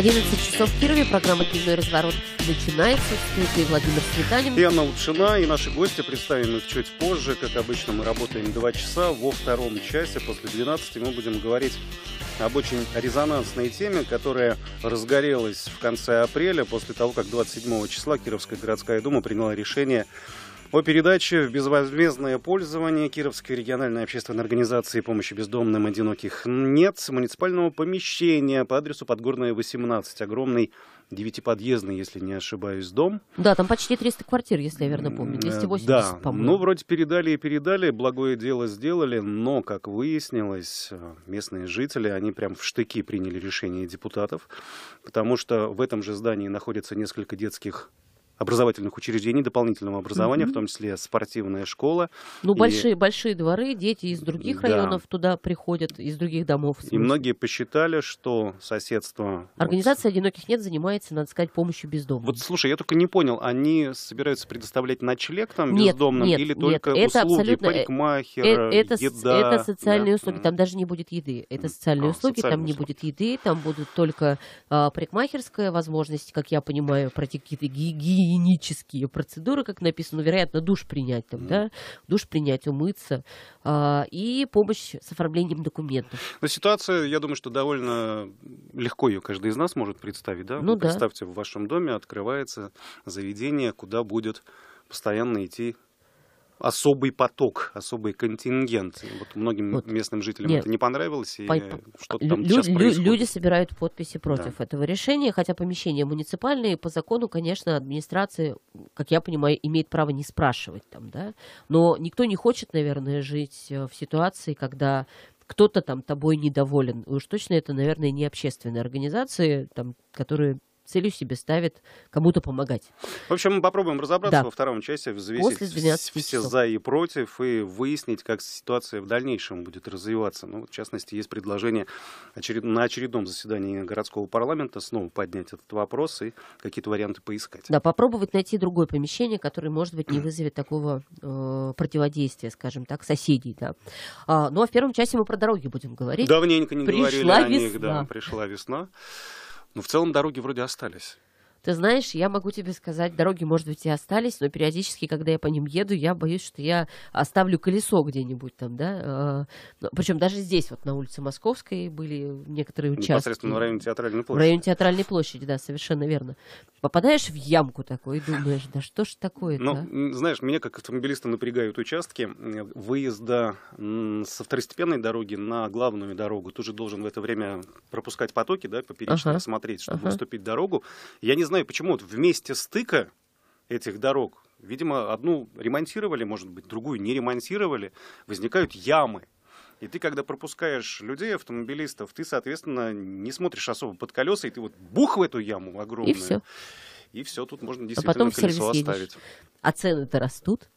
11 часов в Программа «Дневной разворот» начинается. В студии Владимир Сметанин. И Анна Лапшина. И наши гости представим их чуть позже. Как обычно, мы работаем два часа. Во втором часе после 12 мы будем говорить об очень резонансной теме, которая разгорелась в конце апреля после того, как 27 числа Кировская городская дума приняла решение о передаче в безвозмездное пользование Кировской региональной общественной организации помощи бездомным одиноких нет муниципального помещения по адресу Подгорная, 18. Огромный девятиподъездный, если не ошибаюсь, дом. Да, там почти 300 квартир, если я верно помню, 280, э, да. по-моему. Ну, вроде передали и передали, благое дело сделали, но, как выяснилось, э, местные жители, они прям в штыки приняли решение депутатов, потому что в этом же здании находится несколько детских образовательных учреждений дополнительного образования, mm-hmm. в том числе спортивная школа. Ну, и... большие, большие дворы, дети из других да. районов туда приходят, из других домов. И многие посчитали, что соседство... Организация вот... «Одиноких нет» занимается, надо сказать, помощью бездомным. Вот, слушай, я только не понял, они собираются предоставлять ночлег там нет, бездомным нет, или нет, только это услуги абсолютно... Э, парикмахера, э, это, еда? Это социальные да. услуги, там даже не будет еды. Это социальные а, услуги, социальные там услуги. не будет еды, там будут только а, парикмахерская возможность, как я понимаю, пройти какие-то гигиенические гигиенические процедуры, как написано, вероятно, душ принять там, mm. да, душ принять, умыться, э, и помощь с оформлением документов. Но ну, ситуация, я думаю, что довольно легко ее каждый из нас может представить, да? Ну, Вы да. Представьте, в вашем доме открывается заведение, куда будет постоянно идти особый поток, особый контингент. Вот многим вот. местным жителям Нет. это не понравилось, и По... что-то там лю- сейчас лю- происходит. Люди собирают подписи против да. этого решения, хотя помещения муниципальные, по закону, конечно, администрация, как я понимаю, имеет право не спрашивать там, да. Но никто не хочет, наверное, жить э, в ситуации, когда кто-то там тобой недоволен. уж точно это, наверное, не общественные организации, там, которые целью себе ставит кому-то помогать. В общем, мы попробуем разобраться да. во втором части, взвесить все за и против и выяснить, как ситуация в дальнейшем будет развиваться. Ну, в частности, есть предложение очеред... на очередном заседании городского парламента снова поднять этот вопрос и какие-то варианты поискать. Да, попробовать найти другое помещение, которое, может быть, не вызовет такого э, противодействия, скажем так, соседей. Да. А, ну, а в первом части мы про дороги будем говорить. Давненько не пришла говорили о весна. них, да, пришла весна. Но ну, в целом дороги вроде остались. Ты знаешь, я могу тебе сказать, дороги, может быть, и остались, но периодически, когда я по ним еду, я боюсь, что я оставлю колесо где-нибудь там, да. Э, ну, Причем даже здесь, вот на улице Московской, были некоторые участки. Непосредственно в районе Театральной площади. В районе Театральной площади, да, совершенно верно. Попадаешь в ямку такой и думаешь, да что ж такое-то? Ну, а?» знаешь, меня как автомобилиста напрягают участки выезда со второстепенной дороги на главную дорогу. Ты же должен в это время пропускать потоки, да, поперечно ага. смотреть, чтобы ага. уступить дорогу. Я не знаю, почему вот вместе стыка этих дорог, видимо, одну ремонтировали, может быть, другую не ремонтировали, возникают ямы. И ты, когда пропускаешь людей, автомобилистов, ты, соответственно, не смотришь особо под колеса, и ты вот бух в эту яму огромную. И все. И все, тут можно а действительно а потом колесо оставить. А цены-то растут?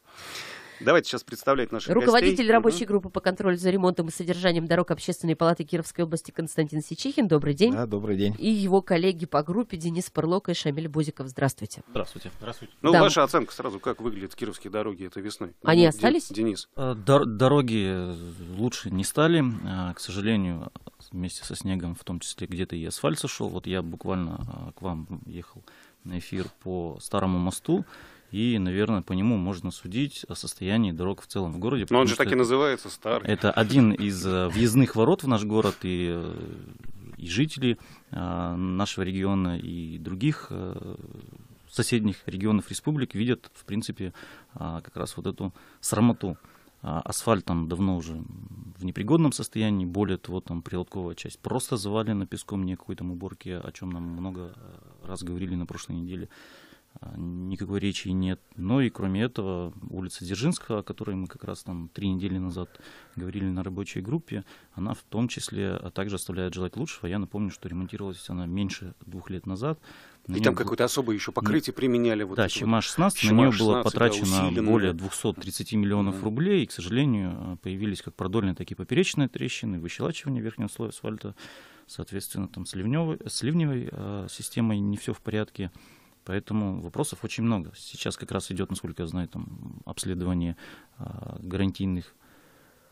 Давайте сейчас представлять наших Руководитель гостей. рабочей группы по контролю за ремонтом и содержанием дорог Общественной палаты Кировской области Константин Сичихин. Добрый день. Да, добрый день. И его коллеги по группе Денис Парлок и Шамиль Бузиков. Здравствуйте. Здравствуйте. Здравствуйте. Ну, да. ваша оценка сразу, как выглядят кировские дороги этой весной? Они Ден- остались? Денис. Э, дор- дороги лучше не стали. Э, к сожалению, вместе со снегом, в том числе где-то и асфальт сошел. Вот я буквально э, к вам ехал на эфир по Старому мосту и, наверное, по нему можно судить о состоянии дорог в целом в городе. Но он же так и называется, старый. Это один из э, въездных ворот в наш город, и, э, и жители э, нашего региона, и других соседних регионов республик видят, в принципе, а, как раз вот эту срамоту. А, Асфальт там давно уже в непригодном состоянии, более того, там прилотковая часть просто завалена песком, какой там уборки, о чем нам много раз говорили на прошлой неделе. А, никакой речи нет. Но и кроме этого, улица Дзержинского, о которой мы как раз там три недели назад говорили на рабочей группе, она в том числе а также оставляет желать лучшего. Я напомню, что ремонтировалась она меньше двух лет назад. На и там был... какое-то особое еще покрытие не... применяли. Вот да, ЩМА-16, вот. на нее было потрачено да, усиленно. более 230 миллионов mm рублей, и, к сожалению, появились как продольные, так и поперечные трещины, выщелачивание верхнего слоя асфальта, соответственно, там с ливневой, с ливневой э, системой не все в порядке. Поэтому вопросов очень много. Сейчас как раз идет, насколько я знаю, там, обследование а, гарантийных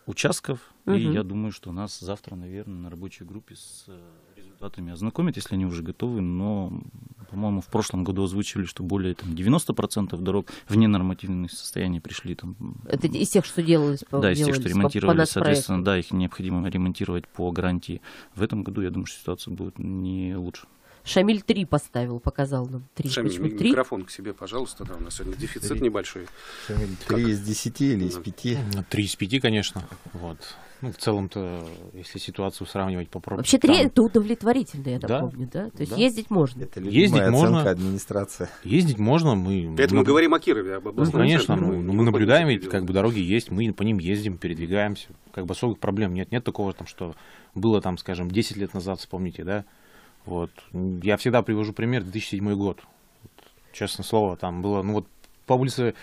участков. Угу. И я думаю, что нас завтра, наверное, на рабочей группе с э, результатами ознакомят, если они уже готовы. Но, по-моему, в прошлом году озвучивали, что более там, 90% дорог в ненормативном состоянии пришли. Там, Это из тех, что делались? По, да, из тех, что ремонтировали. По, соответственно, проекту. да, их необходимо ремонтировать по гарантии. В этом году, я думаю, что ситуация будет не лучше. Шамиль 3 поставил, показал нам. 3. Шамиль, Почему 3? микрофон к себе, пожалуйста, да, у нас сегодня дефицит 3. небольшой. Шамиль, 3 как? из 10 или из 5? 3 ну, из 5, конечно. Вот. Ну, в целом-то, если ситуацию сравнивать по Вообще три там... это удовлетворительно, я так да? помню, да? То есть да. ездить можно. Это ездить можно. администрация. Ездить можно, мы... Это мы, мы говорим о Кирове, об Ну, конечно, ну, ну, мы, мы, мы наблюдаем, ведь как бы дороги есть, мы по ним ездим, передвигаемся. Как бы особых проблем нет. Нет такого, там, что было там, скажем, 10 лет назад, вспомните, да? Вот. Я всегда привожу пример 2007 год. Честное слово, там было, ну вот по улице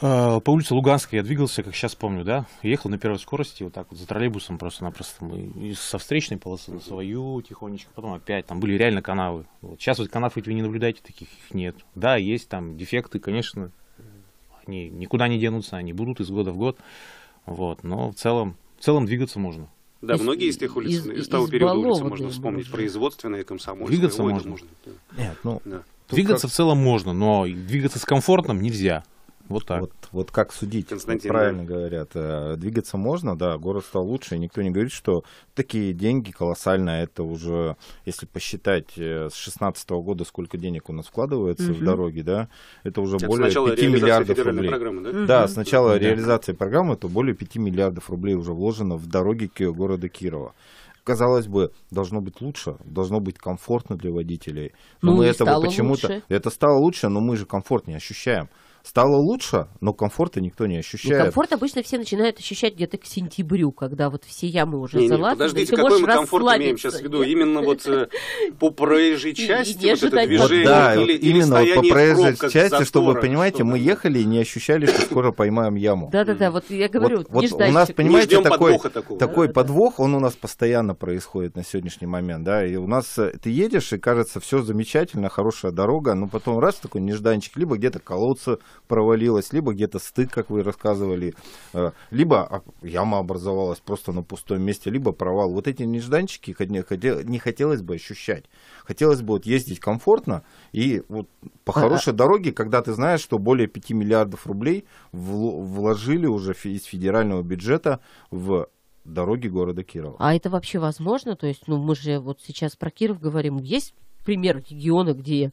э, по улице Луганской я двигался, как сейчас помню, да, ехал на первой скорости, вот так вот за троллейбусом просто-напросто, со встречной полосы на свою тихонечко, потом опять, там были реально канавы. Вот. Сейчас вот канав ведь вы не наблюдаете, таких их нет. Да, есть там дефекты, конечно, они никуда не денутся, они будут из года в год, вот, но в целом, в целом двигаться можно. Да, из, многие из тех улиц, из, из того периода улицы можно вспомнить. Производственные, комсомольские. Двигаться ну, можно. можно Нет, ну, да. Двигаться как... в целом можно, но двигаться с комфортом нельзя. Вот так. Вот, вот как судить, Константин, правильно да. говорят. Э, двигаться можно, да, город стал лучше. Никто не говорит, что такие деньги колоссальные. А это уже, если посчитать э, с 16 года, сколько денег у нас вкладывается угу. в дороги, да, это уже это более 5 миллиардов рублей. Программы, да? Угу. да, сначала да. реализации программы, то более 5 миллиардов рублей уже вложено в дороги города Кирова казалось бы, должно быть лучше, должно быть комфортно для водителей. Но ну, мы этого почему-то... Это стало лучше, но мы же комфорт не ощущаем. Стало лучше, но комфорта никто не ну, ощущает. Ну, комфорт обычно все начинают ощущать где-то к сентябрю, когда вот все ямы уже не, залатаны. Не, подождите, какой мы комфорт имеем сейчас в виду? Именно вот э, по проезжей части вот это движение именно вот по проезжей части, чтобы, понимаете, мы ехали и не ощущали, что скоро поймаем яму. Да-да-да, вот я говорю, вот, у нас, понимаете, такой, такой подвох, он у нас постоянно происходит на сегодняшний момент, да, и у нас э, ты едешь, и кажется, все замечательно, хорошая дорога, но потом раз такой нежданчик, либо где-то колодцы провалилась, либо где-то стык, как вы рассказывали, э, либо а, яма образовалась просто на пустом месте, либо провал. Вот эти нежданчики не хотелось бы ощущать. Хотелось бы вот ездить комфортно и вот по а, а хорошей а, дороге, когда ты знаешь, что более 5 миллиардов рублей вложили уже из федерального бюджета в дороги города Кирова. А это вообще возможно? То есть, ну, мы же вот сейчас про Киров говорим. Есть пример региона, где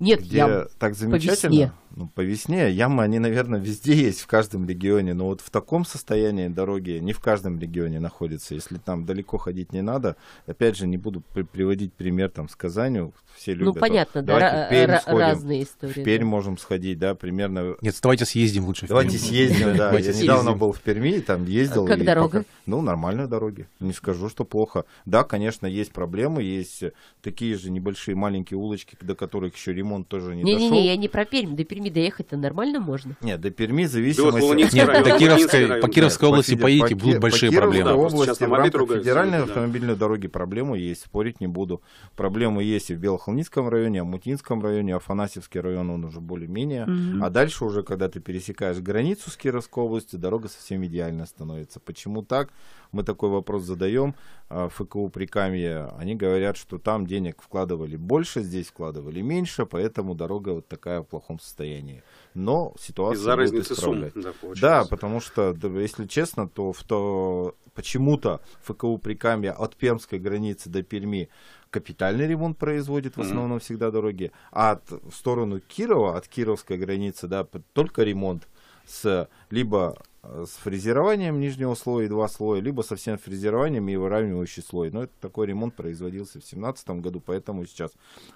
нет где ям так замечательно, по весне? ну, по весне. А ямы, они, наверное, везде есть, в каждом регионе. Но вот в таком состоянии дороги не в каждом регионе находятся. Если там далеко ходить не надо, опять же, не буду при приводить пример там с Казанью. Все ну, любят. Ну, понятно, вот, да, давайте в Пермь сходим, разные истории. В Пермь да. можем сходить, да, примерно. Нет, давайте съездим лучше. Давайте съездим, да. Я недавно был в Перми, там ездил. Как дорога? Ну, нормальные дороги. Не скажу, что плохо. Да, конечно, есть проблемы, есть э, такие же небольшие маленькие улочки, до которых еще ремонт тоже не дошел. Не-не-не, я не про Пермь, до Перми Перми доехать-то нормально можно. Нет, до Перми зависимости Да, вот Нет, район, до Кировской, район, по Кировской да, области по, поедете, будут по, большие по проблемы. Да, области, в рамках федеральной да. автомобильной дороги проблемы есть, спорить не буду. Проблемы есть и в Белохолнинском районе, Амутинском районе, Афанасьевский район, он уже более-менее. Угу. А дальше уже, когда ты пересекаешь границу с Кировской областью, дорога совсем идеально становится. Почему так? мы такой вопрос задаем а, ФКУ Прикамье, они говорят, что там денег вкладывали больше, здесь вкладывали меньше, поэтому дорога вот такая в плохом состоянии. Но ситуация Из-за разницы сумм, да, да, потому что, если честно, то, то почему-то ФКУ Прикамье от Пермской границы до Перми капитальный ремонт производит в основном mm-hmm. всегда дороги, а от, в сторону Кирова, от Кировской границы, да, только ремонт с либо Э, с фрезерованием нижнего слоя и два слоя, либо совсем фрезерованием и выравнивающий слой. Но это такой ремонт производился в 2017 году, поэтому сейчас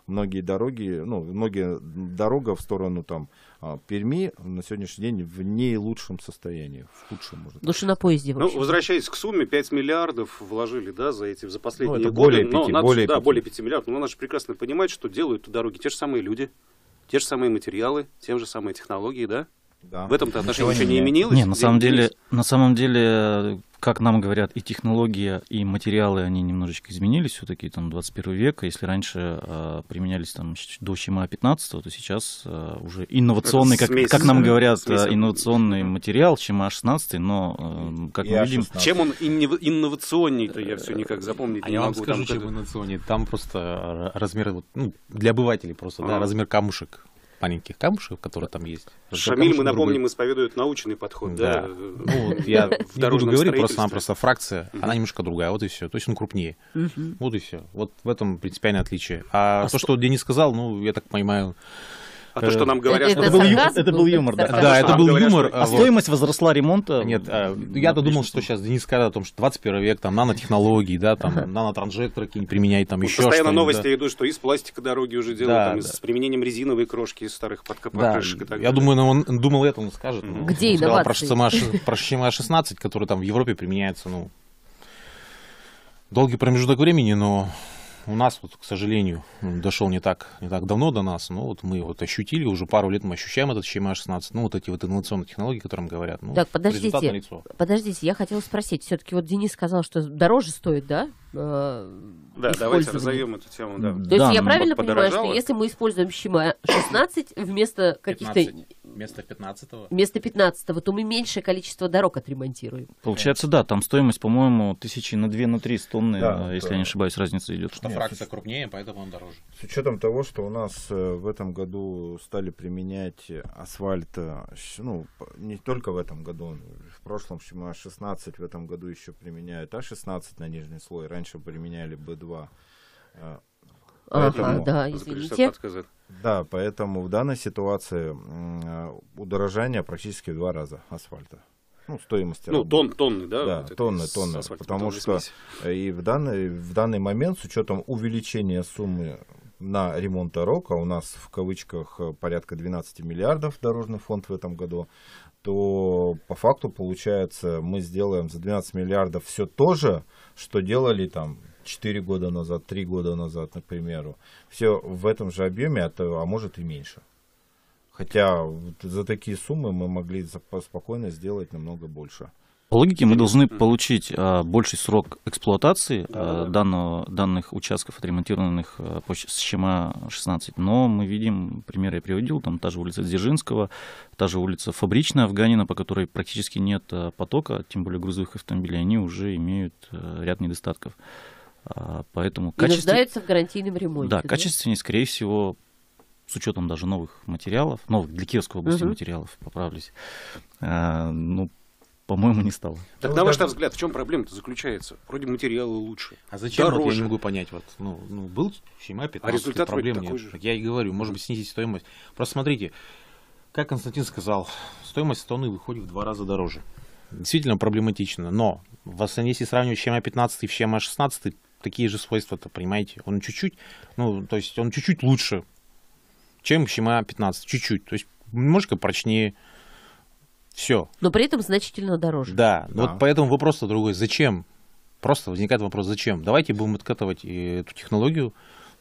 многие дороги, ну, многие дорога в сторону там а, Перми на сегодняшний день в наилучшем состоянии, в худшем, может Лучше на поезде ну, вообще. Ну, возвращаясь к сумме, 5 миллиардов вложили, да, за эти, за последние ну, это годы. Более 5, но надо, более да, 5. более 5 миллиардов. Но надо же прекрасно понимать, что делают дороги те же самые люди, те же самые материалы, те же самые технологии, да? Да. В этом-то отношении ничего, не изменилось. Нет, на самом деле, на самом деле, как нам говорят, и технология, и материалы, они немножечко изменились все-таки, там, 21 века, если раньше э, применялись там до щема 15 то сейчас э, уже инновационный, как, смесь, как нам говорят, смесь, а, инновационный да. материал, щема 16 но, э, как и мы видим... Чем он инновационней-то, я все никак э, запомнить а не могу. Я вам скажу, там, чем инновационней, там просто размер, ну, для обывателей просто, а -а -а. да, размер камушек маленьких камушек, которые там есть. Шамиль, мы напомним, другой. исповедует научный подход, да? да? Ну, я в не буду говорить, просто она просто фракция, она немножко другая, вот и все. То есть он крупнее. Вот и все. Вот в этом принципиальное отличие. А, а то, что Денис сказал, ну, я так понимаю, а то, что нам э, говорят, это, Это, был, ю... это был юмор, да. Да, это а, был юмор. А, а стоимость возросла ремонта? Нет, а, ну, я-то ну, думал, что сейчас Денис сказал о том, что 21 век, там, нанотехнологии, да, там, ага. нанотранжекторы какие-нибудь применяют, там, еще что-то. Постоянно новости идут, что из пластика дороги уже делают, с применением резиновой крошки из старых подкрышек да. Я думаю, он думал, это он скажет. Ну, Где и Про ШМА-16, который там в Европе применяется, ну, долгий промежуток времени, но у нас, вот, к сожалению, дошел не так, не так давно до нас, но вот мы вот ощутили, уже пару лет мы ощущаем этот ЧМА-16, ну вот эти вот инновационные технологии, о которых говорят. Ну, так, подождите, подождите, я хотела спросить, все-таки вот Денис сказал, что дороже стоит, да? Э, да, давайте разовьем эту тему, да. То да, есть я ну, правильно понимаю, что если мы используем ЩМА-16 вместо каких-то... 15 Вместо 15-го? Вместо 15-го, то мы меньшее количество дорог отремонтируем. Получается, да, там стоимость, по-моему, тысячи на 2 на 3 тонны, да, если да. я не ошибаюсь, разница идет. Что Нет, фракция с... крупнее, поэтому он дороже. С учетом того, что у нас э, в этом году стали применять асфальт, э, ну, не только в этом году, в прошлом А16, в этом году еще применяют А16 на нижний слой, раньше применяли Б2. Поэтому, ага, да, извините. Да, поэтому в данной ситуации удорожание практически в два раза асфальта. Ну, стоимость. Ну, тон, тонны, да? Да, вот тонны, тонны. Потому что и в данный, в данный момент, с учетом увеличения суммы на ремонт Рока, у нас в кавычках э, порядка 12 миллиардов дорожный фонд в этом году, то по факту получается мы сделаем за 12 миллиардов все то же, что делали там 4 года назад, 3 года назад, например, все в этом же объеме, а, то, а может и меньше. Хотя за такие суммы мы могли спокойно сделать намного больше. По логике мы должны получить а, больший срок эксплуатации а, данного, данных участков, отремонтированных а, по СЧМА-16, но мы видим, пример я приводил, там та же улица Дзержинского, та же улица Фабричная, Афганина, по которой практически нет а, потока, тем более грузовых автомобилей, они уже имеют а, ряд недостатков. А, поэтому и качестве... нуждаются в гарантийном ремонте. Да, да, качественнее, скорее всего, с учетом даже новых материалов, новых для Киевской области угу. материалов, поправлюсь, а, ну, по-моему, не стало. Так, ну на ваш даже... взгляд, в чем проблема-то заключается? Вроде материалы лучше. А зачем? Дороже. Вот я не могу понять. Вот, ну, ну, был Сима 15, а результат проблем нет. Же. Я и говорю, может быть, снизить стоимость. Просто смотрите, как Константин сказал, стоимость тонны выходит в два раза дороже. Действительно проблематично, но в если сравнивать с ЧМА-15 и в ЧМА-16, такие же свойства-то, понимаете? Он чуть-чуть, ну, то есть он чуть-чуть лучше, чем Щема 15, чуть-чуть. То есть немножко прочнее, все. Но при этом значительно дороже. Да, да. вот поэтому вопрос-то другой. Зачем? Просто возникает вопрос, зачем? Давайте будем откатывать эту технологию,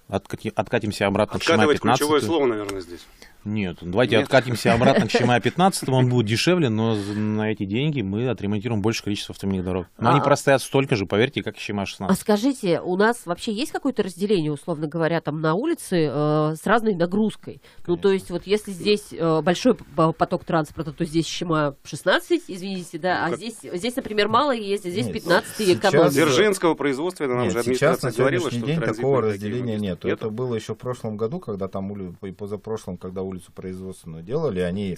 откатимся обратно Откатывать к Откатывать ключевое слово, наверное, здесь. Нет, давайте Нет. откатимся обратно к Щемая 15, он будет дешевле, но на эти деньги мы отремонтируем больше количества автомобильных дорог. Но а, они простоят столько же, поверьте, как Щемая 16. А скажите, у нас вообще есть какое-то разделение, условно говоря, там на улице э, с разной нагрузкой? Конечно. Ну, то есть вот если здесь э, большой поток транспорта, то здесь Щемая 16, извините, да, ну, а как... здесь, здесь, например, мало ездит, здесь 15 и экономит. Дзержинского производства, это нам нет, же администрация сейчас, на говорила, что день такого разделения нет. Это было еще в прошлом году, когда там, и позапрошлом, когда улицу производственную делали, они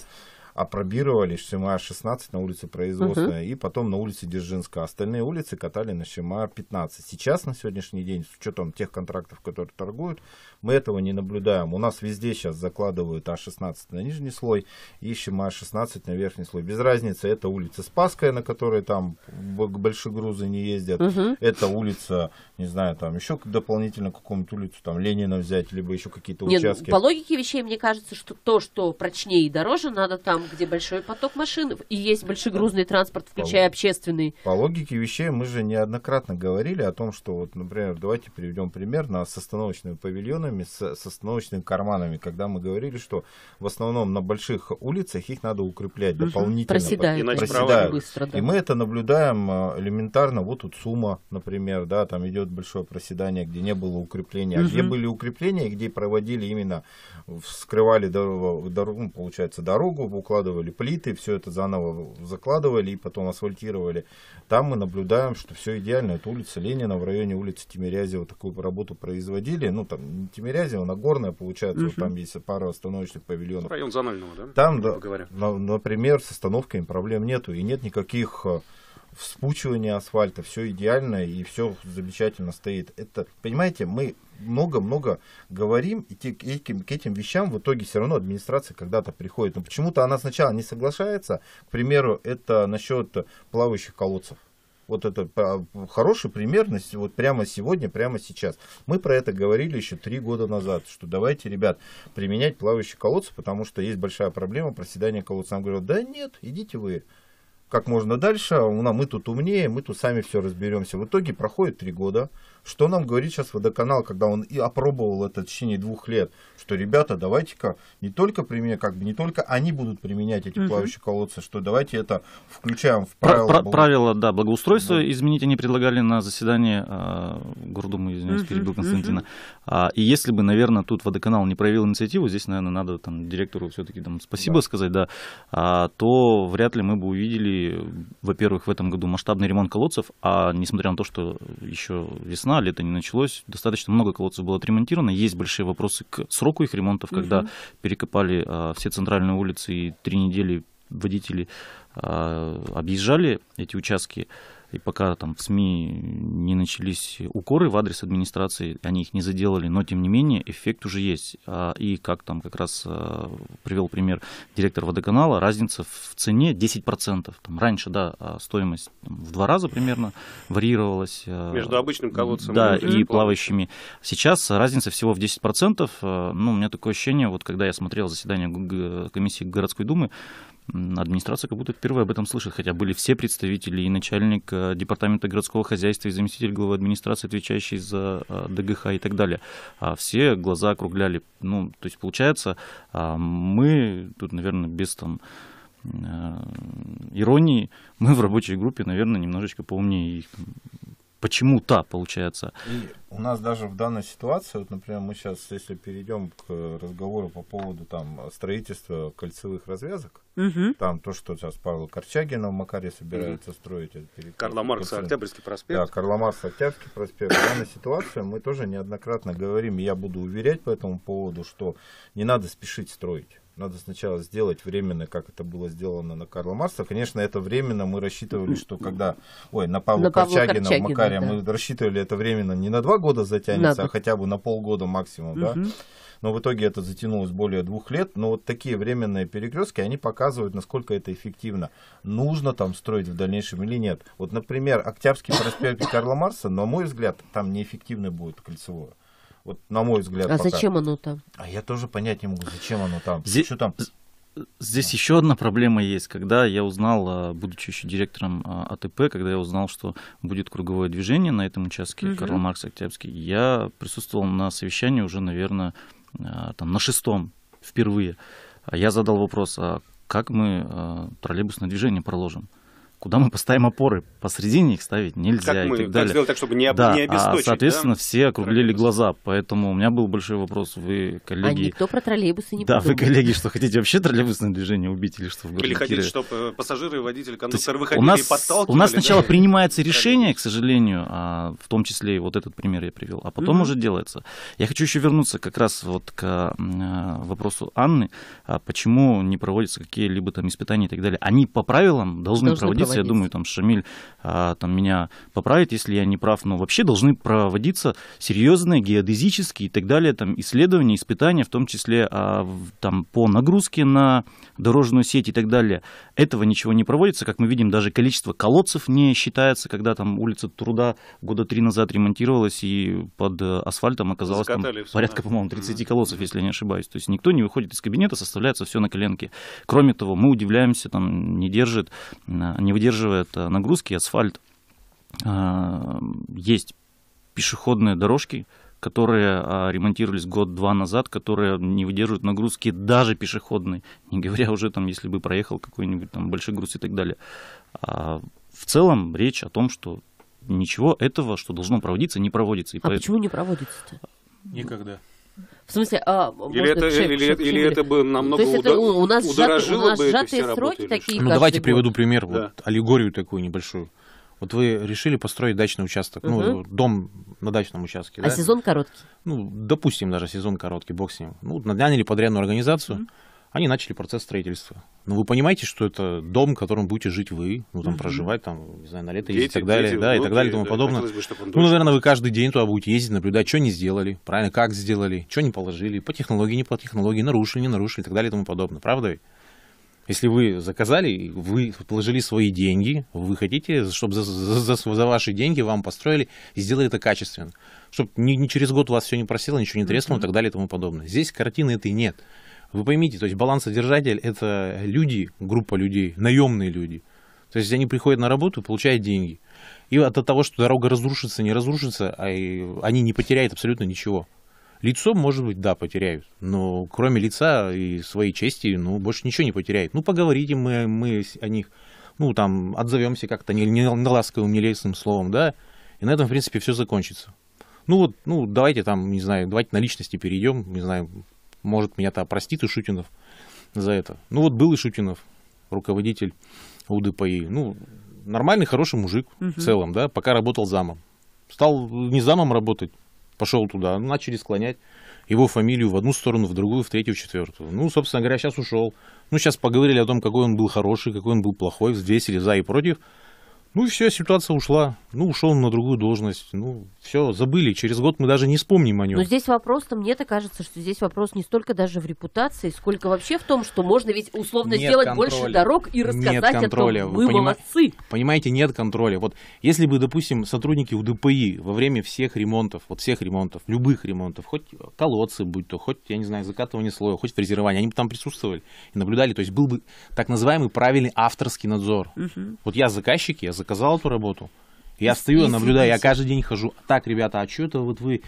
опробировали Шимар-16 на улице Производственная угу. и потом на улице Дзержинска. Остальные улицы катали на Шимар-15. Сейчас, на сегодняшний день, с учетом тех контрактов, которые торгуют, мы этого не наблюдаем. У нас везде сейчас закладывают А-16 на нижний слой и Шимар-16 на верхний слой. Без разницы, это улица Спасская, на которой там большие грузы не ездят. Угу. Это улица, не знаю, там еще дополнительно какую-нибудь улицу, там Ленина взять, либо еще какие-то участки. По логике вещей, мне кажется, что то, что прочнее и дороже, надо там там, где большой поток машин и есть большегрузный транспорт, включая по, общественный. По логике вещей мы же неоднократно говорили о том, что вот, например, давайте приведем пример на, с остановочными павильонами, с, с остановочными карманами, когда мы говорили, что в основном на больших улицах их надо укреплять угу. дополнительно. Проседают. Иначе проседают. Быстро, да. И мы это наблюдаем а, элементарно. Вот тут Сума, например, да, там идет большое проседание, где не было укрепления. Угу. А где были укрепления, где проводили именно, вскрывали дорогу, дорогу ну, получается, дорогу, укладывали плиты, все это заново закладывали и потом асфальтировали. Там мы наблюдаем, что все идеально. Это улица Ленина, в районе улицы Тимирязева такую работу производили. Ну, там не Тимирязева, Нагорная, получается, угу. вот там есть пара остановочных павильонов. Район Занольного, да? Там, да, например, с остановками проблем нету. И нет никаких э, вспучивание асфальта, все идеально и все замечательно стоит. Это, понимаете, мы много-много говорим, и те, к, этим, к этим вещам в итоге все равно администрация когда-то приходит. Но почему-то она сначала не соглашается, к примеру, это насчет плавающих колодцев. Вот это а, хороший пример, вот прямо сегодня, прямо сейчас. Мы про это говорили еще три года назад, что давайте, ребят, применять плавающие колодцы, потому что есть большая проблема проседания колодца. Нам говорят, да нет, идите вы как можно дальше, а мы тут умнее, мы тут сами все разберемся. В итоге проходит три года, что нам говорит сейчас водоканал, когда он и опробовал это в течение двух лет, что, ребята, давайте-ка не только применя, как бы не только они будут применять эти плавающие колодцы, что давайте это включаем в правила. Про, про, правила, да, благоустройства да. изменить они предлагали на заседании э, а, Гордумы, извиняюсь, перебил Константина. А, и если бы, наверное, тут водоканал не проявил инициативу, здесь, наверное, надо там директору все-таки спасибо да. сказать, да, а, то вряд ли мы бы увидели, во-первых, в этом году масштабный ремонт колодцев, а несмотря на то, что еще весна весна, лето не началось. Достаточно много колодцев было отремонтировано. Есть большие вопросы к сроку их ремонтов, когда угу. перекопали а, все центральные улицы и три недели водители а, объезжали эти участки. И пока там в СМИ не начались укоры в адрес администрации, они их не заделали, но тем не менее эффект уже есть. А, и как там как раз э, привел пример директор водоканала, разница в цене 10%. Там раньше, да, а, стоимость там, в два раза примерно варьировалась. Э, Между обычным колодцем да, и, и плавающими. Сейчас разница всего в 10%. Э, ну, у меня такое ощущение, вот когда я смотрел заседание комиссии городской думы, администрация как будто впервые об этом слышит, хотя были все представители и начальник э, департамента городского хозяйства, и заместитель главы администрации, отвечающий за э, ДГХ и так далее. А все глаза округляли. Ну, то есть, получается, а, мы тут, наверное, без там э, иронии, мы в рабочей группе, наверное, немножечко поумнее их почему-то получается. И у нас даже в данной ситуации, вот, например, мы сейчас, если перейдем к разговору по поводу там строительства кольцевых развязок, угу. там то, что сейчас Павел Корчагина в Макаре собирается угу. строить. Перекрыт, Карла Маркса, Октябрьский проспект. Да, Карла Маркса, Октябрьский проспект. В данной ситуации мы тоже неоднократно говорим, и я буду уверять по этому поводу, что не надо спешить строить. Надо сначала сделать временно, как это было сделано на Карла Марса. Конечно, это временно мы рассчитывали, что когда... Ой, на Павла, на Павла Корчагина, Корчагина в Макаре да. мы рассчитывали это временно не на два года затянется, Надо. а хотя бы на полгода максимум, угу. да? но в итоге это затянулось более двух лет. Но вот такие временные перекрестки, они показывают, насколько это эффективно. Нужно там строить в дальнейшем или нет. Вот, например, Октябрьский проспект Карла Марса, на мой взгляд, там неэффективно будет кольцевое. Вот на мой взгляд. А пока. зачем оно там? А я тоже понять не могу, зачем оно там. Здесь, что там? Здесь еще одна проблема есть. Когда я узнал, а, будучи еще директором АТП, а когда я узнал, что будет круговое движение на этом участке угу. Карла Маркс Октябрьский, я присутствовал на совещании уже, наверное, а, там, на шестом впервые. Я задал вопрос, а как мы троллейбусное движение проложим? куда мы поставим опоры. Посредине их ставить нельзя как и так далее. Как сделать так, чтобы не, да, не а, обесточить? А, соответственно, да? все округлили глаза. Поэтому у меня был большой вопрос. Вы, а коллеги... А никто про троллейбусы не Да, вы, коллеги, что хотите вообще троллейбусное движение убить или что? В или хотите, чтобы э, пассажиры, водитель, кондуктор выходили у нас, и подталкивали? У нас сначала да? принимается решение, к сожалению, а, в том числе и вот этот пример я привел, а потом mm-hmm. уже делается. Я хочу еще вернуться как раз вот к а, вопросу Анны, а почему не проводятся какие-либо там испытания и так далее. Они по правилам должны, должны проводиться проводиться. Я думаю, там Шамиль а, там, меня поправит, если я не прав, но вообще должны проводиться серьезные геодезические и так далее там, исследования, испытания, в том числе а, там, по нагрузке на дорожную сеть и так далее. Этого ничего не проводится. Как мы видим, даже количество колодцев не считается, когда там улица Труда года три назад ремонтировалась и под э, асфальтом оказалось там, порядка, по-моему, 30 колодцев, если я не ошибаюсь. То есть никто не выходит из кабинета, составляется все на коленке. Кроме того, мы удивляемся, там не держит, не выдерживает э, нагрузки, асфальт. А, есть пешеходные дорожки, которые а, ремонтировались год-два назад, которые не выдерживают нагрузки даже пешеходной, не говоря уже там, если бы проехал какой-нибудь там большой груз и так далее. А, в целом речь о том, что ничего этого, что должно проводиться, не проводится. И а поэтому... почему не проводится-то? Никогда. В смысле, а, или это, шип, или, шип, или это бы намного это, у, у нас удорожило у нас бы сжатые сроки работы, такие. Ну давайте год. приведу пример, да. вот аллегорию такую небольшую. Вот вы решили построить дачный участок, угу. ну дом на дачном участке. А да? сезон короткий? Ну допустим даже сезон короткий, бог с ним. Ну наняли подрядную организацию. Угу они начали процесс строительства. Ну, вы понимаете, что это дом, в котором будете жить вы, ну, там, проживать, там, не знаю, на лето ездить и так далее, дети, да, внуки, и так далее, и тому да, подобное. Бы, ну, наверное, вы каждый день туда будете ездить, наблюдать, что они сделали, правильно, как сделали, что не положили, по технологии, не по технологии, нарушили, не нарушили, и так далее, и тому подобное. Правда ведь? Если вы заказали, вы положили свои деньги, вы хотите, чтобы за, за, за, за ваши деньги вам построили и сделали это качественно. Чтобы не, не через год у вас все не просило, ничего не треснуло и так далее и тому подобное. Здесь картины этой нет. Вы поймите, то есть балансодержатель – это люди, группа людей, наемные люди. То есть они приходят на работу, получают деньги. И от того, что дорога разрушится, не разрушится, а они не потеряют абсолютно ничего. Лицо, может быть, да, потеряют, но кроме лица и своей чести, ну, больше ничего не потеряют. Ну, поговорите мы, мы о них, ну, там, отзовемся как-то не, не, не ласковым, не лестным словом, да, и на этом, в принципе, все закончится. Ну вот, ну давайте там, не знаю, давайте на личности перейдем, не знаю, может, меня то простит и Шутинов за это. Ну, вот был и Шутинов, руководитель УДПИ. Ну, нормальный, хороший мужик угу. в целом, да, пока работал замом. Стал не замом работать, пошел туда, начали склонять его фамилию в одну сторону, в другую, в третью, в четвертую. Ну, собственно говоря, сейчас ушел. Ну, сейчас поговорили о том, какой он был хороший, какой он был плохой, взвесили за и против. Ну и все, ситуация ушла. Ну, ушел на другую должность. Ну, все, забыли. Через год мы даже не вспомним о нем. Но здесь вопрос-то, мне-то кажется, что здесь вопрос не столько даже в репутации, сколько вообще в том, что можно ведь условно нет сделать контроля. больше дорог и рассказать нет контроля. о том, мы Вы молодцы. Понимаете, нет контроля. Вот если бы, допустим, сотрудники УДПИ во время всех ремонтов, вот всех ремонтов, любых ремонтов, хоть колодцы, будь то, хоть, я не знаю, закатывание слоя, хоть фрезерование, они бы там присутствовали и наблюдали. То есть был бы так называемый правильный авторский надзор. Угу. Вот я заказчик, я заказал эту работу. Я стою, наблюдаю, я каждый день хожу. Так, ребята, а что это вот вы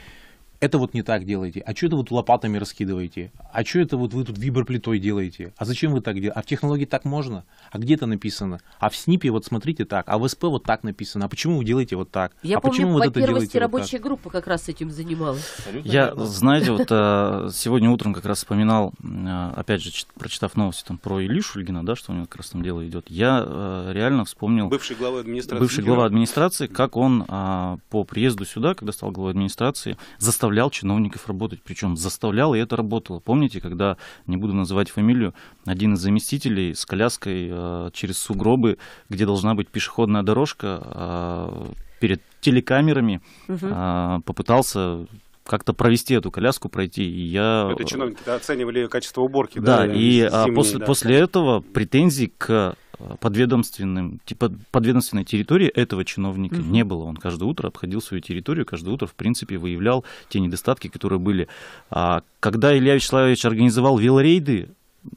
это вот не так делаете, а что это вот лопатами раскидываете, а что это вот вы тут виброплитой делаете, а зачем вы так делаете, а в технологии так можно, а где это написано, а в СНИПе вот смотрите так, а в СП вот так написано, а почему вы делаете вот так, Я а помню, почему вот это делаете рабочая вот так? группа как раз этим занималась. Абсолютно Я, верно. знаете, вот э, сегодня утром как раз вспоминал, э, опять же, прочитав новости там про Илью Шульгина, да, что у него как раз там дело идет, я э, реально вспомнил... Бывший глава администрации. Бывший глава администрации, как он а, по приезду сюда, когда стал главой администрации, заставлял заставлял чиновников работать, причем заставлял, и это работало. Помните, когда, не буду называть фамилию, один из заместителей с коляской э, через сугробы, где должна быть пешеходная дорожка, э, перед телекамерами угу. э, попытался как-то провести эту коляску, пройти. И я... Это чиновники оценивали качество уборки. Да, да и зимней, а, после, да. после этого претензий к подведомственным, типа, подведомственной территории этого чиновника угу. не было. Он каждое утро обходил свою территорию, каждое утро, в принципе, выявлял те недостатки, которые были. А когда Илья Вячеславович организовал велорейды,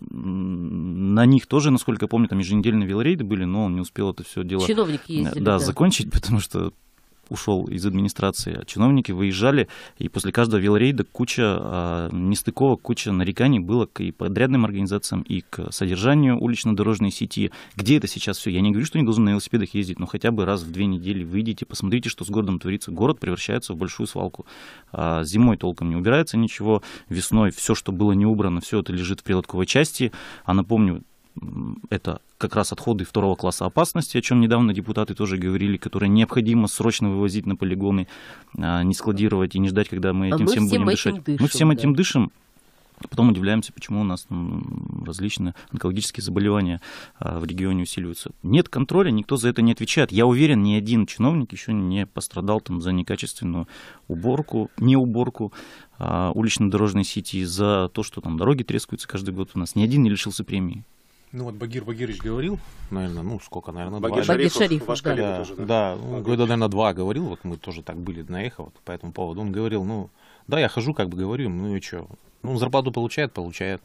на них тоже, насколько я помню, там еженедельные велорейды были, но он не успел это все дело Чиновники ездили, да, да. закончить, потому что ушел из администрации, а чиновники выезжали, и после каждого велорейда куча а, нестыковок, куча нареканий было к и подрядным организациям, и к содержанию улично-дорожной сети. Где это сейчас все? Я не говорю, что не должен на велосипедах ездить, но хотя бы раз в две недели выйдите, посмотрите, что с городом творится. Город превращается в большую свалку. А, зимой толком не убирается ничего, весной все, что было не убрано, все это лежит в прилотковой части. А напомню, это как раз отходы второго класса опасности, о чем недавно депутаты тоже говорили, которые необходимо срочно вывозить на полигоны, а, не складировать и не ждать, когда мы а этим а всем, всем будем дышать. Дышим, мы всем да. этим дышим. А потом удивляемся, почему у нас там различные онкологические заболевания в регионе усиливаются. Нет контроля, никто за это не отвечает. Я уверен, ни один чиновник еще не пострадал там за некачественную уборку, не уборку улично-дорожной сети, за то, что там дороги трескаются каждый год у нас. Ни один не лишился премии. Ну вот Багир Багирыч говорил, наверное, ну сколько, наверное, Багир два. Багир Шарифов, ваш да. да. тоже, да? Да, Багир. года, наверное, два говорил, вот мы тоже так были на эхо вот, по этому поводу. Он говорил, ну, да, я хожу, как бы говорю, ну и что? Ну, зарплату получает, получает.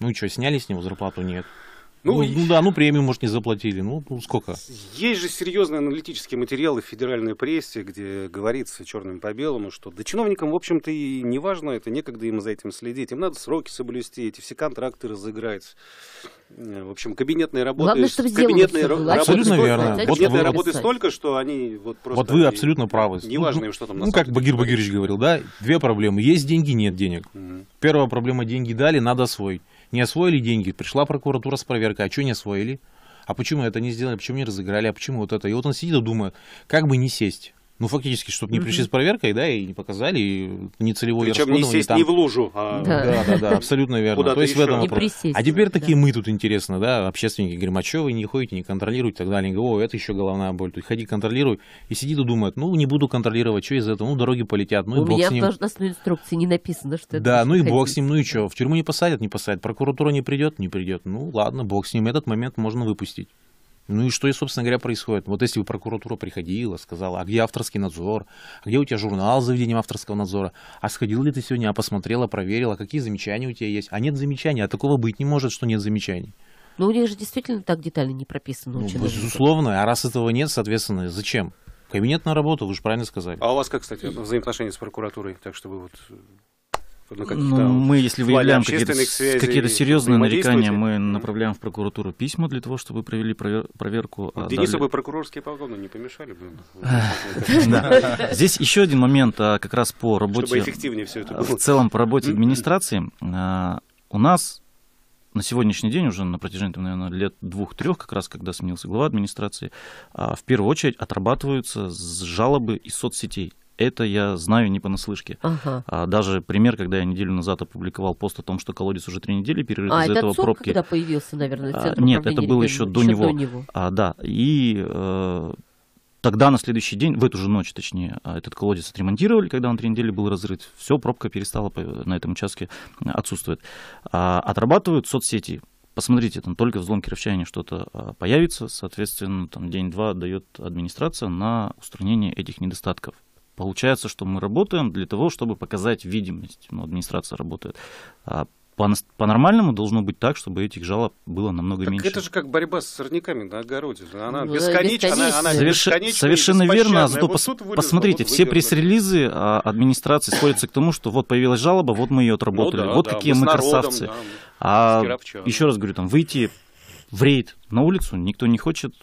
Ну и что, сняли с него зарплату? Нет. Ну, ну, и... да, ну премию, может, не заплатили. Ну, ну сколько? Есть же серьезные аналитические материалы в федеральной прессе, где говорится черным по белому, что да чиновникам, в общем-то, и не важно, это некогда им за этим следить. Им надо сроки соблюсти, эти все контракты разыграть. Э, в общем, кабинетные работы... Главное, чтобы кабинетные ра- работы абсолютно столько, верно. Кабинетные вот, вы... работы столько, что они вот просто... Вот вы абсолютно правы. Неважно, ну, что там ну, на Ну, как Багир Багирович говорил, да, две проблемы. Есть деньги, нет денег. Угу. Первая проблема – деньги дали, надо свой. Не освоили деньги, пришла прокуратура с проверкой, а что не освоили? А почему это не сделали, а почему не разыграли, а почему вот это? И вот он сидит и думает, как бы не сесть. Ну, фактически, чтобы не пришли с проверкой, да, и не показали, и нецелевое Причем расходование. не сесть там... не в лужу, а... Да, да, да, да абсолютно верно. То есть еще? в этом вопрос. Присесть, а теперь такие мы тут интересно, да, общественники Гримачевы, не ходите, не контролируйте, так далее. говорю о, это еще головная боль, тут ходи, контролируй. И сидит и думает, ну, не буду контролировать, что из этого, ну, дороги полетят, ну, и бог с ним. У меня тоже на инструкции не написано, что это. Да, ну и бог с ним, ну и что, в тюрьму не посадят, не посадят, прокуратура не придет, не придет. Ну, ладно, бог с ним, этот момент можно выпустить. Ну и что, и, собственно говоря, происходит? Вот если бы прокуратура приходила, сказала, а где авторский надзор, а где у тебя журнал с заведением авторского надзора, а сходил ли ты сегодня, а посмотрела, проверила, какие замечания у тебя есть, а нет замечаний, а такого быть не может, что нет замечаний. Но ну, у них же действительно так детально не прописано. Ну, безусловно, а раз этого нет, соответственно, зачем? Кабинет на работу, вы же правильно сказали. А у вас как, кстати, взаимоотношения с прокуратурой, так что вы вот ну, как, ну, там, мы, если выявляем какие-то, связей, какие-то серьезные нарекания, мы направляем в прокуратуру письма для того, чтобы провели провер- проверку. Вот ну, а Денису дали... бы прокурорские погоны не помешали бы. Здесь еще один момент а, как раз по работе. Чтобы эффективнее все это а, было. В целом по работе администрации. У нас на сегодняшний день уже на протяжении, там, наверное, лет двух-трех, как раз когда сменился глава администрации, в первую очередь отрабатываются жалобы из соцсетей. Это я знаю не понаслышке. Ага. А даже пример, когда я неделю назад опубликовал пост о том, что колодец уже три недели перерыт, а, из это этого отцов, пробки. когда появился, наверное, а, Нет, это было еще до него. До него. А, да, и э, Тогда на следующий день, в эту же ночь, точнее, а, этот колодец отремонтировали, когда он три недели был разрыт. Все, пробка перестала на этом участке отсутствовать. А, отрабатывают соцсети. Посмотрите, там только в злом Кировчане что-то а, появится, соответственно, там день-два дает администрация на устранение этих недостатков. Получается, что мы работаем для того, чтобы показать видимость. Ну, администрация работает. А по-нормальному должно быть так, чтобы этих жалоб было намного так меньше. Это же как борьба с сорняками на огороде. Она ну, бесконечна. Она, совершенно верно. Зато вот пос... вылезла, посмотрите, вот все пресс-релизы а, администрации сводятся к тому, что вот появилась жалоба, вот мы ее отработали. Ну, да, вот да, какие мы, мы народом, красавцы. Да, а, еще раз говорю, там выйти в рейд на улицу никто не хочет,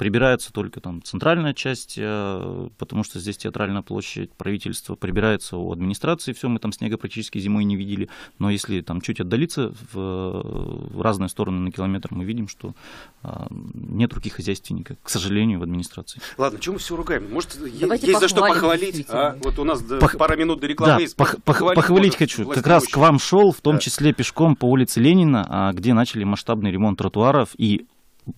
прибирается только там центральная часть, э, потому что здесь театральная площадь, правительство прибирается у администрации, все, мы там снега практически зимой не видели, но если там чуть отдалиться в, в разные стороны на километр, мы видим, что э, нет руки хозяйственника, к сожалению, в администрации. Ладно, чем мы все ругаем? Может, Давайте есть за что похвалить? А? Вот у нас Пох... пара минут до рекламы да, есть. Пох... Похвалить, похвалить хочу. Как раз к вам шел, в том да. числе пешком по улице Ленина, а, где начали масштабный ремонт тротуаров и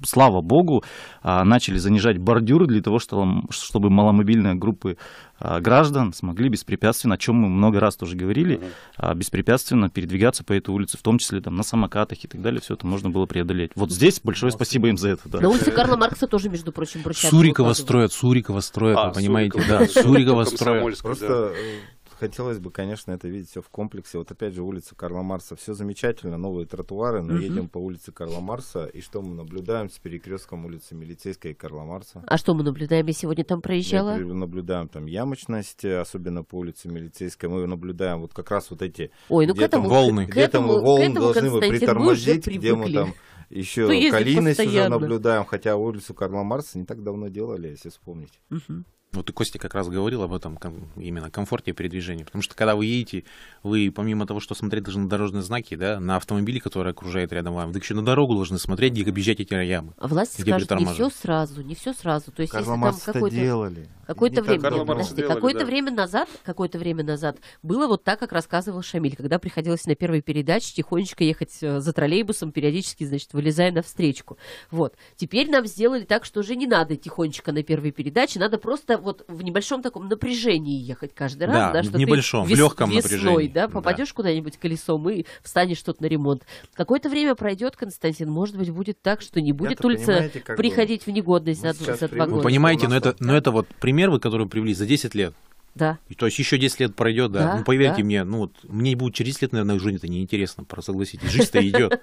слава богу, а, начали занижать бордюры для того, чтобы маломобильные группы а, граждан смогли беспрепятственно, о чем мы много раз тоже говорили, а, беспрепятственно передвигаться по этой улице, в том числе там, на самокатах и так далее, все это можно было преодолеть. Вот здесь большое спасибо им за это. Да. На улице Карла Маркса тоже, между прочим, Сурикова строят, Сурикова строят, а, вы понимаете, Сурикова, да, Сурикова строят. Просто э, хотелось бы, конечно, это видеть все в комплексе. Вот опять же улица Карла Марса. Все замечательно, новые тротуары, но угу. едем по улице Карла Марса. И что мы наблюдаем с перекрестком улицы Милицейской и Карла Марса? А что мы наблюдаем? Я сегодня там проезжала. Мы наблюдаем там ямочность, э, особенно по улице Милицейской. Мы наблюдаем вот как раз вот эти... Ой, ну где к этому... волны. К этому, волны к этому, должны мы притормозить, где мы там еще ну, Калинность уже наблюдаем, хотя улицу Карла Марса не так давно делали, если вспомнить. Угу. Вот и Костя как раз говорил об этом, именно комфорте передвижения. Потому что когда вы едете, вы помимо того, что смотреть должны на дорожные знаки, да, на автомобили, которые окружают рядом вам, вы еще на дорогу должны смотреть, где объезжать эти ямы. А власти где скажут, не все сразу, не все сразу. То есть, Карла если там какое-то... делали. Какое-то время, нет, подожди, какое-то да. время назад, какое-то время назад было вот так, как рассказывал Шамиль, когда приходилось на первой передаче тихонечко ехать э, за троллейбусом, периодически, значит, вылезая навстречу. Вот. Теперь нам сделали так, что уже не надо тихонечко на первой передаче, надо просто вот в небольшом таком напряжении ехать каждый раз, да, да что в небольшом, ты вес, в легком весной, напряжении. да, попадешь да. куда-нибудь колесом и встанешь тут на ремонт. Какое-то время пройдет, Константин, может быть, будет так, что не будет улица приходить вы... в негодность от, от вагона. Вы понимаете, но это, но это вот пример, вы который привели за 10 лет. Да. то есть еще 10 лет пройдет, да. да ну, поверьте да. мне, ну вот мне будет через 10 лет, наверное, уже это неинтересно, согласитесь. Жизнь-то идет.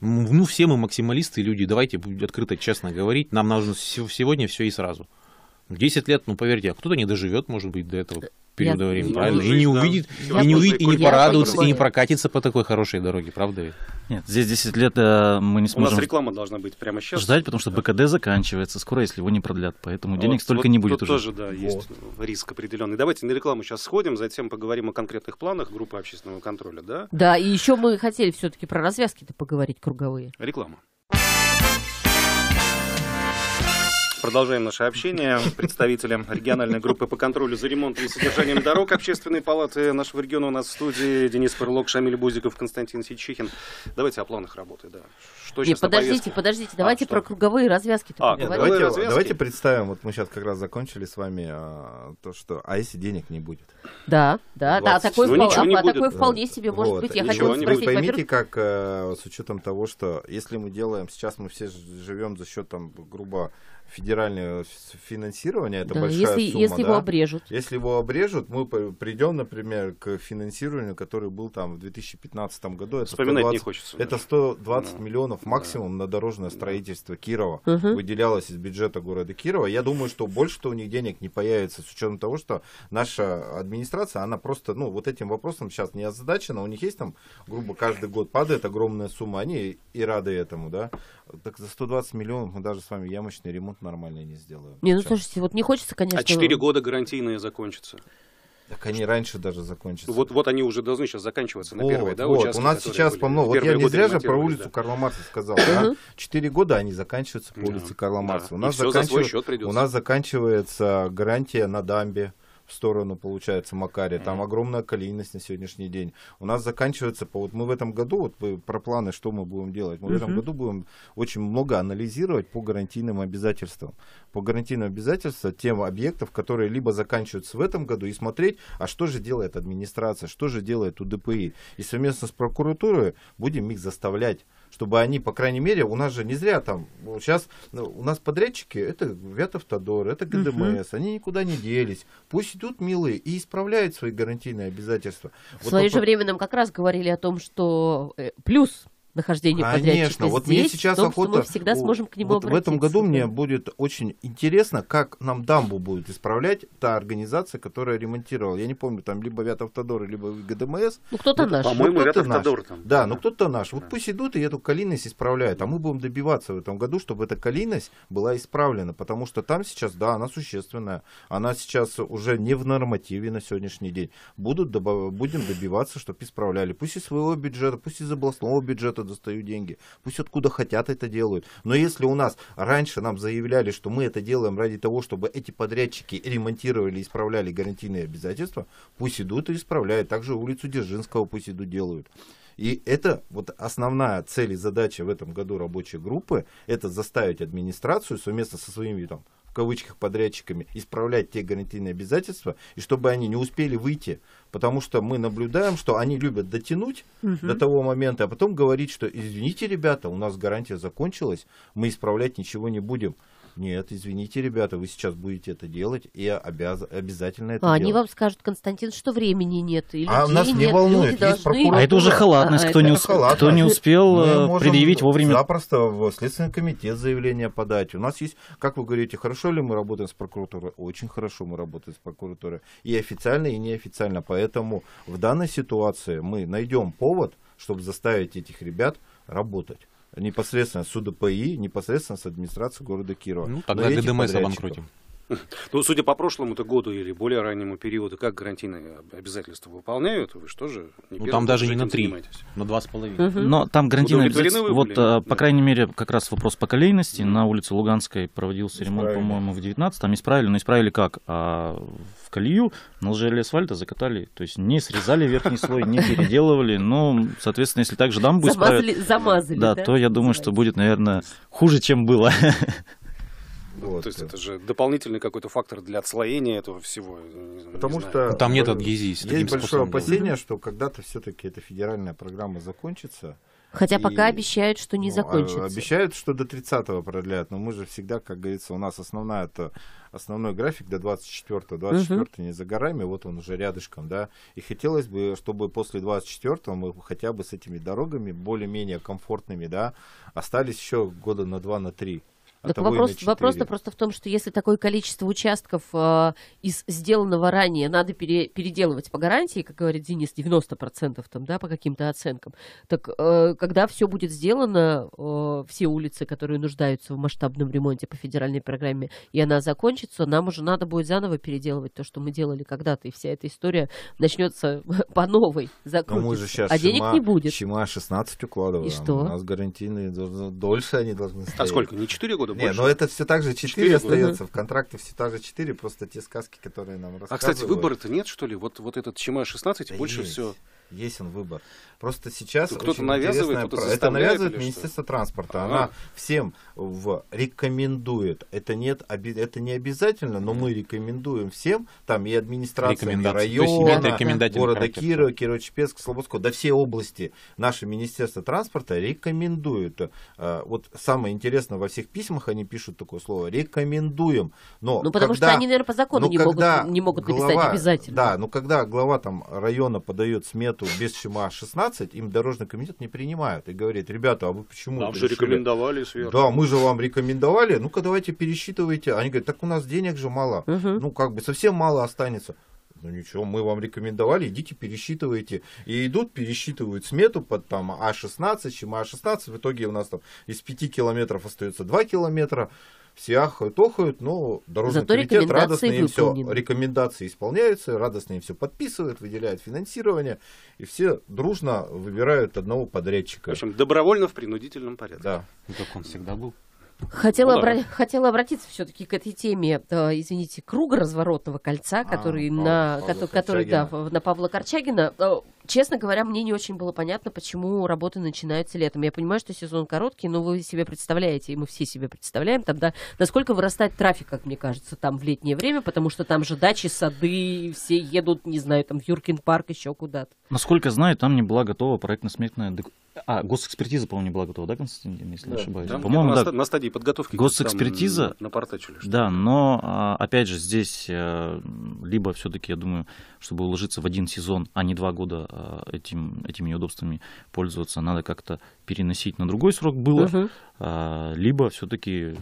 Ну, все мы максималисты, люди, давайте открыто, честно говорить. Нам нужно сегодня все и сразу. 10 лет, ну поверьте, а кто-то не доживет, может быть, до этого периода я, времени, я правильно? Жизнь, и не увидит, да. и не увидит, и не порадуется, и не прокатится по такой хорошей дороге, правда ведь? Нет, здесь 10 лет э, мы не сможем... У нас реклама должна быть прямо сейчас. Ждать, потому что БКД заканчивается скоро, если его не продлят, поэтому а денег вот, столько вот не будет тут уже. тоже, да, есть вот. риск определенный. Давайте на рекламу сейчас сходим, затем поговорим о конкретных планах группы общественного контроля, да? Да, и еще мы хотели все-таки про развязки-то поговорить круговые. Реклама. Продолжаем наше общение. Представителем региональной группы по контролю за ремонтом и содержанием дорог Общественной палаты нашего региона у нас в студии Денис Перлок, Шамиль Бузиков, Константин Сичихин. Давайте о планах работы, да. Что Нет, подождите, подождите, а, давайте а, про круговые развязки. А, Нет, давайте, развязки. давайте представим, вот мы сейчас как раз закончили с вами а, то, что, а если денег не будет? Да, да, 20. да, Такой ну, впол... а, будет. такое вполне себе вот. может быть. Я хотела спросить, поймите, как э, с учетом того, что если мы делаем, сейчас мы все живем за счет там, грубо федеральное финансирование, это да, большая если, сумма. Если да? его обрежут. Если его обрежут, мы придем, например, к финансированию, который был там в 2015 году. Это Вспоминать 120, не хочется. Это 120 да. миллионов максимум да. на дорожное строительство Кирова угу. выделялось из бюджета города Кирова. Я думаю, что больше-то у них денег не появится, с учетом того, что наша администрация, она просто, ну, вот этим вопросом сейчас не озадачена. У них есть там, грубо, каждый год падает огромная сумма, они и рады этому, да. Так за 120 миллионов мы даже с вами ямочный ремонт нормально не сделаем. Не, ну Сейчас. слушайте, вот не хочется, конечно... А 4 года гарантийные закончатся. Так они раньше даже закончатся. Вот, вот они уже должны сейчас заканчиваться на вот, первые, да, вот. участки, У нас сейчас по много. Вот я не зря же про улицу да. Карла Марса сказал. Да? Четыре года они заканчиваются по улице Карла Марса. у нас заканчивается гарантия на дамбе в сторону, получается, Макария. Mm-hmm. Там огромная калийность на сегодняшний день. У нас заканчивается, по, вот мы в этом году, вот про планы, что мы будем делать. Мы mm-hmm. в этом году будем очень много анализировать по гарантийным обязательствам. По гарантийным обязательствам тем объектов, которые либо заканчиваются в этом году, и смотреть, а что же делает администрация, что же делает УДПИ. И совместно с прокуратурой будем их заставлять чтобы они, по крайней мере, у нас же не зря там, сейчас ну, у нас подрядчики, это Вятавтодор, это ГДМС, угу. они никуда не делись. Пусть идут милые и исправляют свои гарантийные обязательства. В вот свое же время нам как раз говорили о том, что э, плюс нахождению Конечно. подрядчика вот здесь, мне сейчас том, охота, мы всегда сможем к нему вот обратиться. В этом году мне будет очень интересно, как нам дамбу будет исправлять та организация, которая ремонтировала. Я не помню, там либо Вятавтодор, либо ГДМС. Ну, кто-то наш. По-моему, кто Вятавтодор там. Да, да, ну кто-то наш. Да. Вот пусть идут и эту калинность исправляют. А мы будем добиваться в этом году, чтобы эта калинность была исправлена, потому что там сейчас, да, она существенная. Она сейчас уже не в нормативе на сегодняшний день. Будут добав... Будем добиваться, чтобы исправляли. Пусть из своего бюджета, пусть из областного бюджета, бюджета достают деньги. Пусть откуда хотят это делают. Но если у нас раньше нам заявляли, что мы это делаем ради того, чтобы эти подрядчики ремонтировали, исправляли гарантийные обязательства, пусть идут и исправляют. Также улицу Дзержинского пусть идут делают. И это вот основная цель и задача в этом году рабочей группы, это заставить администрацию совместно со своими там, в кавычках подрядчиками исправлять те гарантийные обязательства, и чтобы они не успели выйти, потому что мы наблюдаем, что они любят дотянуть угу. до того момента, а потом говорить, что извините, ребята, у нас гарантия закончилась, мы исправлять ничего не будем нет, извините, ребята, вы сейчас будете это делать, и обяз... обязательно это а делать. Они вам скажут, Константин, что времени нет, и А нас не нет, волнует, есть должны... А это уже халатность, а, кто, это не усп... халатность. кто не успел Мы э, предъявить вовремя. запросто в Следственный комитет заявление подать. У нас есть, как вы говорите, хорошо ли мы работаем с прокуратурой? Очень хорошо мы работаем с прокуратурой. И официально, и неофициально. Поэтому в данной ситуации мы найдем повод, чтобы заставить этих ребят работать непосредственно с УДПИ, непосредственно с администрацией города Кирова. Ну, тогда ГДМС обанкротим. Ну, судя по прошлому-то году или более раннему периоду, как гарантийные обязательства выполняют, вы что же? Не ну, там даже не на три, на два с половиной. Но там гарантийные обязательства, вот, э, по крайней мере, как раз вопрос поколейности. Да. На улице Луганской проводился ремонт, по-моему, в 19 Там исправили, но исправили как? А, в колею наложили асфальта, закатали, то есть не срезали верхний слой, не переделывали, но, ну, соответственно, если так же дамбу исправят, замазали, да, то я думаю, что будет, наверное, хуже, чем было. Вот. То есть это же дополнительный какой-то фактор для отслоения этого всего. Потому не что ну, там нет адгезии. Есть большое опасение, что когда-то все-таки эта федеральная программа закончится. Хотя и, пока обещают, что не ну, а, закончится. Обещают, что до 30-го продлят, но мы же всегда, как говорится, у нас основная это основной график до 24-го. 24 угу. не за горами, вот он уже рядышком, да. И хотелось бы, чтобы после 24-го мы хотя бы с этими дорогами более-менее комфортными, да, остались еще года на 2, на 3. А так вопрос, вопрос-то просто в том, что если такое количество участков э, из сделанного ранее надо пере, переделывать по гарантии, как говорит Денис, 90% там, да, по каким-то оценкам, так э, когда все будет сделано, э, все улицы, которые нуждаются в масштабном ремонте по федеральной программе, и она закончится, нам уже надо будет заново переделывать то, что мы делали когда-то, и вся эта история начнется по новой, закрутится, а денег шима, не будет. Шима 16 укладываем, и что? у нас гарантийные, дольше они должны стоять. А сколько, не 4 года? года. Не, но это все так же 4, 4 остается. Угу. В контракте все так же 4, просто те сказки, которые нам рассказывают. А, кстати, выбора-то нет, что ли? Вот, вот этот Чима 16 да больше есть. все. Есть он выбор. Просто сейчас кто-то навязывает, кто это навязывает Министерство что? транспорта. Она всем в рекомендует. Это нет, это не обязательно, но мы рекомендуем всем, там и администрация и района, города Кирова, Кирово-Чепецк, Слободского, да все области наше Министерство транспорта рекомендует. Э, вот самое интересное во всех письмах они пишут такое слово рекомендуем, но ну потому когда, что они наверное по закону ну, не могут не могут глава, написать обязательно. Да, но когда глава там района подает смету работу без ЧМА 16, им дорожный комитет не принимает и говорит, ребята, а вы почему? Нам же решили? рекомендовали сверху. Да, мы же вам рекомендовали, ну-ка давайте пересчитывайте. Они говорят, так у нас денег же мало, угу. ну как бы совсем мало останется ну ничего, мы вам рекомендовали, идите пересчитывайте. И идут, пересчитывают смету под там А16, чем А16. В итоге у нас там из 5 километров остается 2 километра. Все ахают, охают, но дорожный Зато комитет радостно им все, рекомендации исполняются, радостно им все подписывают, выделяют финансирование, и все дружно выбирают одного подрядчика. В общем, добровольно в принудительном порядке. Да. Ну, так он всегда был. Хотела, ну обра- хотела обратиться все-таки к этой теме, да, э, извините, круга разворотного кольца, а, который, а, на, Павла который да, на Павла Корчагина э, честно говоря, мне не очень было понятно, почему работы начинаются летом. Я понимаю, что сезон короткий, но вы себе представляете, и мы все себе представляем, там, да, насколько вырастает трафик, как мне кажется, там в летнее время, потому что там же дачи, сады, все едут, не знаю, там в Юркин парк, еще куда-то. Насколько знаю, там не была готова проектно-сметная... А, госэкспертиза, по-моему, не была готова, да, Константин, если да, не ошибаюсь? по-моему, да. На стадии подготовки. Госэкспертиза... Напортачили. Да, но, а, опять же, здесь э, либо все-таки, я думаю, чтобы уложиться в один сезон, а не два года а, этим, этими неудобствами пользоваться, надо как-то переносить на другой срок было, угу. либо все-таки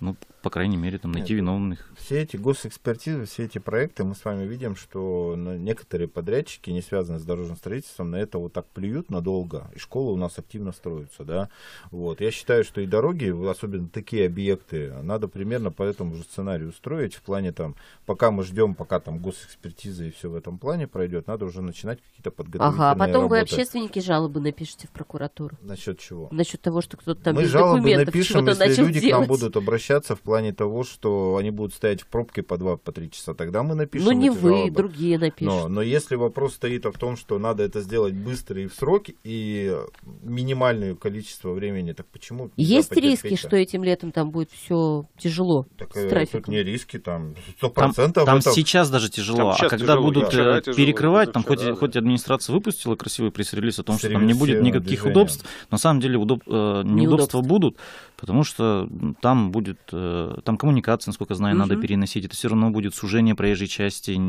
ну, по крайней мере, там найти Нет, виновных. Все эти госэкспертизы, все эти проекты, мы с вами видим, что ну, некоторые подрядчики, не связанные с дорожным строительством, на это вот так плюют надолго. И школы у нас активно строятся, да. Вот. Я считаю, что и дороги, особенно такие объекты, надо примерно по этому же сценарию строить. В плане там, пока мы ждем, пока там госэкспертиза и все в этом плане пройдет, надо уже начинать какие-то подготовительные Ага, а потом работы. вы общественники жалобы напишите в прокуратуру. Насчет чего? Насчет того, что кто-то там мы без жалобы напишем, если люди делать. к нам будут обращаться в плане того, что они будут стоять в пробке по 2-3 по три часа, тогда мы напишем Ну не вы, жалобы. другие напишут. Но, но если вопрос стоит в том, что надо это сделать быстро и в срок, и минимальное количество времени, так почему? Есть риски, что этим летом там будет все тяжело так, с э, трафиком? Тут не риски, там 100% Там, там сейчас даже тяжело, там а когда тяжело, будут да. Э, перекрывать, там хоть, да. хоть администрация выпустила красивый пресс-релиз о том, что там не будет никаких движением. удобств, на самом деле удоб... Э, неудобства, будут, потому что там будет Э, там коммуникации, насколько знаю, угу. надо переносить. Это все равно будет сужение проезжей части.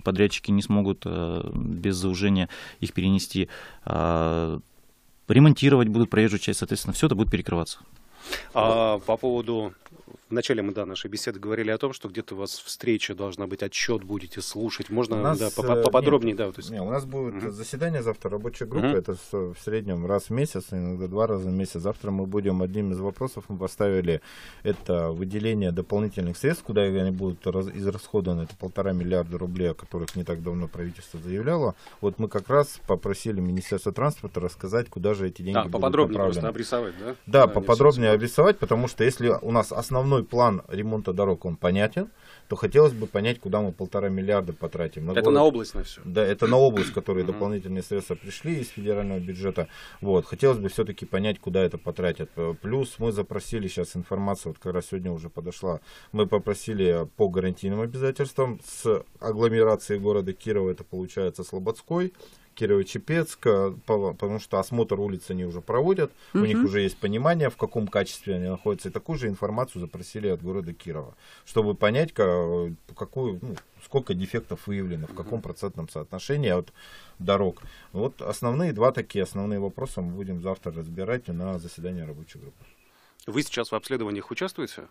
Подрядчики не смогут э, без заужения их перенести. А, ремонтировать будут проезжую часть, соответственно, все это будет перекрываться. А по поводу Вначале мы, да, нашей беседы говорили о том, что где-то у вас встреча должна быть, отчет будете слушать. Можно нас, да, э, поподробнее, нет, да? Вот, есть... нет, у нас будет угу. Uh заседание завтра Рабочая группа угу. Uh это в среднем раз в месяц, иногда два раза в месяц. Завтра мы будем, одним из вопросов мы поставили, это выделение дополнительных средств, куда они будут раз, израсходованы, это полтора миллиарда рублей, о которых не так давно правительство заявляло. Вот мы как раз попросили Министерство транспорта рассказать, куда же эти деньги а, будут поподробнее направлены. просто обрисовать, да? Да, да поподробнее обрисовать, потому что если у нас основной основной план ремонта дорог, он понятен, то хотелось бы понять, куда мы полтора миллиарда потратим. На это город. на область на все? Да, это на область, которые дополнительные средства пришли из федерального бюджета. Вот. Хотелось бы все-таки понять, куда это потратят. Э, плюс мы запросили сейчас информацию, вот как раз сегодня уже подошла, мы попросили по гарантийным обязательствам с агломерации города Кирова, это получается Слободской, Кирово-Чепецка, потому что осмотр улиц они уже проводят, угу. у них уже есть понимание, в каком качестве они находятся, и такую же информацию запросили от города Кирова, чтобы понять, э, какую, ну, сколько дефектов выявлено, в каком процентном соотношении от дорог. Вот основные два такие основные вопроса мы будем завтра разбирать на заседании рабочей группы. Вы сейчас в обследованиях участвуете?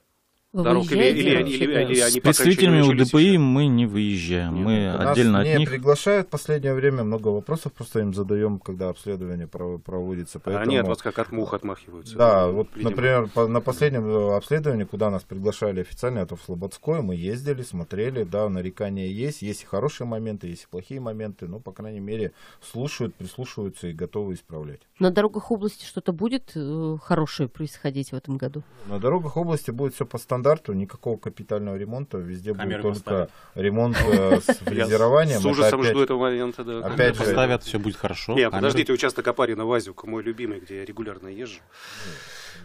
дорог или, или, или, или, они С представителями УДПИ мы не выезжаем, Нет, мы нас отдельно не от них. приглашают в последнее время, много вопросов просто им задаем, когда обследование проводится. А Поэтому... Они от вас как от мух отмахиваются. Да, вот, видимо. например, по, на последнем э, обследовании, куда нас приглашали официально, это в Слободской, мы ездили, смотрели, да, нарекания есть, есть и хорошие моменты, есть и плохие моменты, но, по крайней мере, слушают, прислушиваются и готовы исправлять. На дорогах области что-то будет э, хорошее происходить в этом году? На дорогах области будет все по стандарту никакого капитального ремонта, везде Камеры будет только ремонт э, с фрезерованием. С ужасом жду этого момента. Опять Поставят, все будет хорошо. Нет, а подождите, участок Апарина Вазюк, мой любимый, где я регулярно езжу.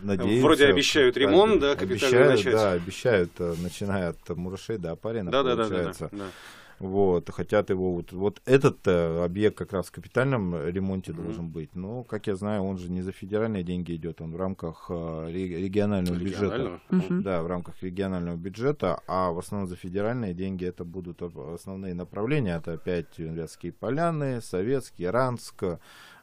Надеюсь, Вроде обещают ремонт, да, капитально обещают, начать. Да, обещают, э, начиная от Мурашей до Апарина, да, получается. Да, да, да, да. Вот, хотят его, вот, вот этот э, объект как раз в капитальном э, ремонте mm-hmm. должен быть. Но, как я знаю, он же не за федеральные деньги идет, он в рамках э, регионального, бюджета. Mm-hmm. Да, в рамках регионального бюджета, а в основном за федеральные деньги это будут основные направления. Это опять Вятские поляны, Советский, Ранск,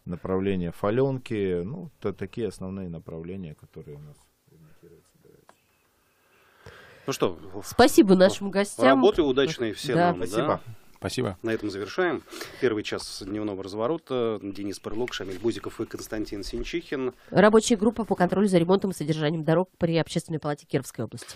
направление Фаленки. Ну, это такие основные направления, которые у нас ну что, спасибо нашим гостям. Работы удачные все да. нам. Спасибо. Да? Спасибо. На этом завершаем. Первый час дневного разворота. Денис Перлок, Шамиль Бузиков и Константин Синчихин. Рабочая группа по контролю за ремонтом и содержанием дорог при Общественной палате Кировской области.